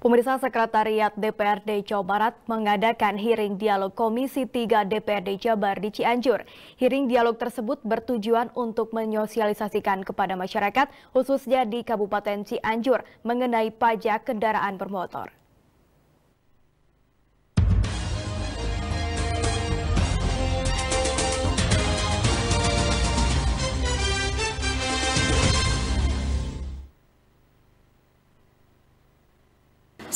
Pemirsa Sekretariat DPRD Jawa Barat mengadakan hiring dialog Komisi 3 DPRD Jabar di Cianjur. Hiring dialog tersebut bertujuan untuk menyosialisasikan kepada masyarakat, khususnya di Kabupaten Cianjur, mengenai pajak kendaraan bermotor.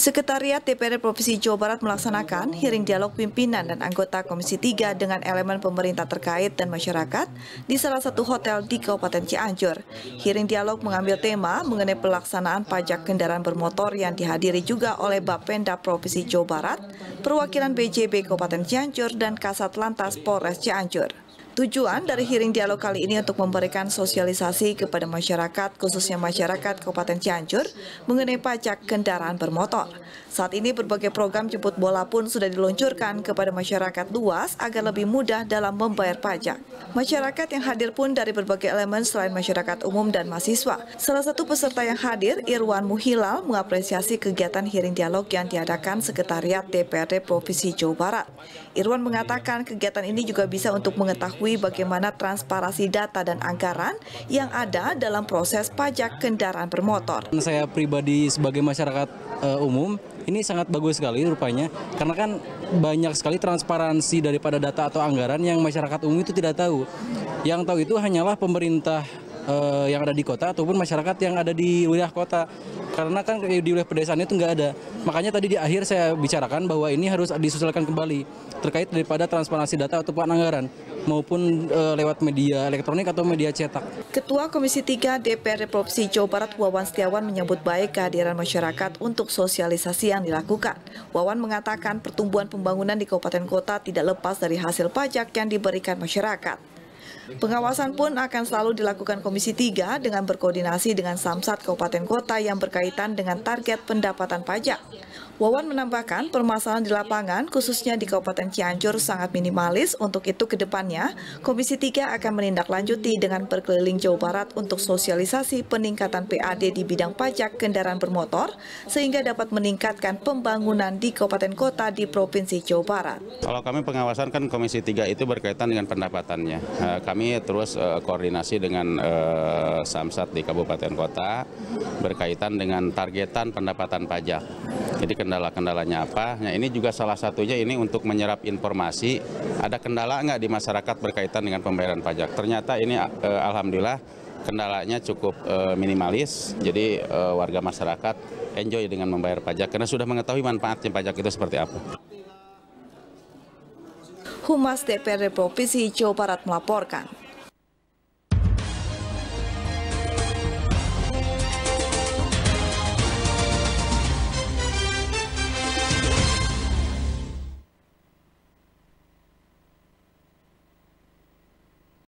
Sekretariat DPR Provinsi Jawa Barat melaksanakan hearing dialog pimpinan dan anggota Komisi 3 dengan elemen pemerintah terkait dan masyarakat di salah satu hotel di Kabupaten Cianjur. Hearing dialog mengambil tema mengenai pelaksanaan pajak kendaraan bermotor yang dihadiri juga oleh Bapenda Provinsi Jawa Barat, perwakilan BJB Kabupaten Cianjur, dan Kasat Lantas Polres Cianjur. Tujuan dari hearing dialog kali ini untuk memberikan sosialisasi kepada masyarakat, khususnya masyarakat Kabupaten Cianjur, mengenai pajak kendaraan bermotor. Saat ini berbagai program jemput bola pun sudah diluncurkan kepada masyarakat luas agar lebih mudah dalam membayar pajak. Masyarakat yang hadir pun dari berbagai elemen selain masyarakat umum dan mahasiswa. Salah satu peserta yang hadir, Irwan Muhilal, mengapresiasi kegiatan hearing dialog yang diadakan Sekretariat DPRD Provinsi Jawa Barat. Irwan mengatakan kegiatan ini juga bisa untuk mengetahui mengetahui bagaimana transparansi data dan anggaran yang ada dalam proses pajak kendaraan bermotor. Saya pribadi sebagai masyarakat uh, umum ini sangat bagus sekali rupanya karena kan banyak sekali transparansi daripada data atau anggaran yang masyarakat umum itu tidak tahu. Yang tahu itu hanyalah pemerintah uh, yang ada di kota ataupun masyarakat yang ada di wilayah kota karena kan di wilayah pedesaan itu nggak ada makanya tadi di akhir saya bicarakan bahwa ini harus disusulkan kembali terkait daripada transparansi data ataupun anggaran maupun e, lewat media elektronik atau media cetak. Ketua Komisi 3 DPR Provinsi Jawa Barat Wawan Setiawan menyambut baik kehadiran masyarakat untuk sosialisasi yang dilakukan. Wawan mengatakan pertumbuhan pembangunan di kabupaten kota tidak lepas dari hasil pajak yang diberikan masyarakat. Pengawasan pun akan selalu dilakukan Komisi 3 dengan berkoordinasi dengan Samsat Kabupaten Kota yang berkaitan dengan target pendapatan pajak. Wawan menambahkan permasalahan di lapangan khususnya di Kabupaten Cianjur sangat minimalis. Untuk itu ke depannya, Komisi 3 akan menindaklanjuti dengan berkeliling Jawa Barat untuk sosialisasi peningkatan PAD di bidang pajak kendaraan bermotor sehingga dapat meningkatkan pembangunan di Kabupaten Kota di Provinsi Jawa Barat. Kalau kami pengawasan kan Komisi 3 itu berkaitan dengan pendapatannya eh, kami terus uh, koordinasi dengan uh, Samsat di kabupaten kota berkaitan dengan targetan pendapatan pajak. Jadi kendala-kendalanya apa? Nah ini juga salah satunya ini untuk menyerap informasi. Ada kendala nggak di masyarakat berkaitan dengan pembayaran pajak? Ternyata ini uh, alhamdulillah kendalanya cukup uh, minimalis. Jadi uh, warga masyarakat enjoy dengan membayar pajak karena sudah mengetahui manfaatnya pajak itu seperti apa. Humas DPRD Provinsi Jawa Barat melaporkan.